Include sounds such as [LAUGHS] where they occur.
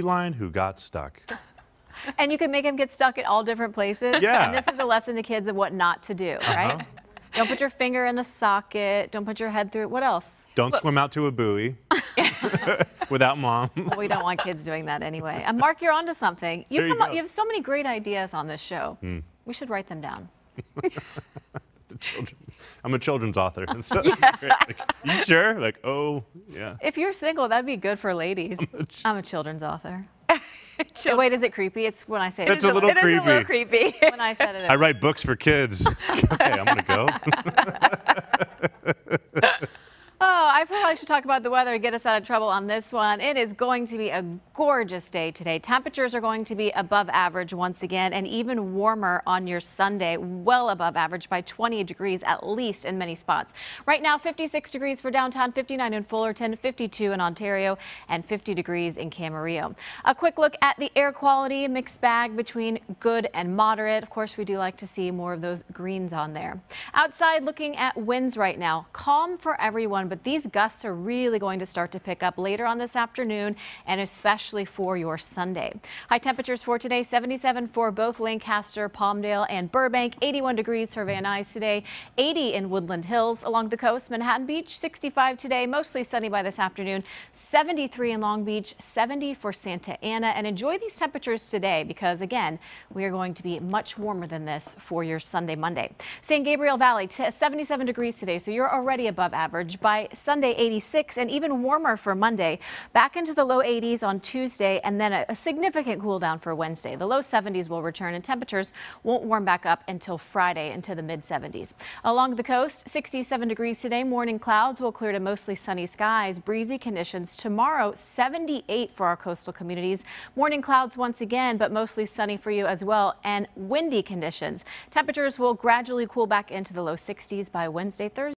lion who got stuck. [LAUGHS] And you can make them get stuck at all different places. Yeah. And this is a lesson to kids of what not to do, uh-huh. right? Uh -huh. Don't put your finger in a socket. Don't put your head through it. What else? Don't well, swim out to a buoy [LAUGHS] [LAUGHS] without mom. we don't want kids doing that anyway. And uh, Mark, you're onto something. You, come you, up, you have so many great ideas on this show. Mm. We should write them down. the children. I'm a children's author. [LAUGHS] so, [LAUGHS] yeah. like, you sure? Like, oh, yeah. If you're single, that'd be good for ladies. I'm I'm a children's author. [LAUGHS] Children. Wait, is it creepy? It's when I say it. It's a little it creepy. It is a little creepy. when I said it. I write books for kids. okay, I'm gonna go. I probably should talk about the weather to get us out of trouble on this one. It is going to be a gorgeous day today. Temperatures are going to be above average once again and even warmer on your Sunday, well above average by 20 degrees at least in many spots. Right now, 56 degrees for downtown, 59 in Fullerton, 52 in Ontario, and 50 degrees in Camarillo. A quick look at the air quality mixed bag between good and moderate. Of course, we do like to see more of those greens on there. Outside looking at winds right now, calm for everyone, but these these gusts are really going to start to pick up later on this afternoon and especially for your Sunday. High temperatures for today 77 for both Lancaster, Palmdale, and Burbank, 81 degrees for Van Nuys today, 80 in Woodland Hills along the coast, Manhattan Beach, 65 today, mostly sunny by this afternoon, 73 in Long Beach, 70 for Santa Ana. And enjoy these temperatures today because, again, we are going to be much warmer than this for your Sunday, Monday. San Gabriel Valley, 77 degrees today, so you're already above average by Sunday. Sunday, 86, and even warmer for Monday. Back into the low 80s on Tuesday, and then a, a significant cool down for Wednesday. The low 70s will return, and temperatures won't warm back up until Friday into the mid 70s. Along the coast, 67 degrees today. Morning clouds will clear to mostly sunny skies, breezy conditions tomorrow, 78 for our coastal communities. Morning clouds once again, but mostly sunny for you as well, and windy conditions. Temperatures will gradually cool back into the low 60s by Wednesday, Thursday.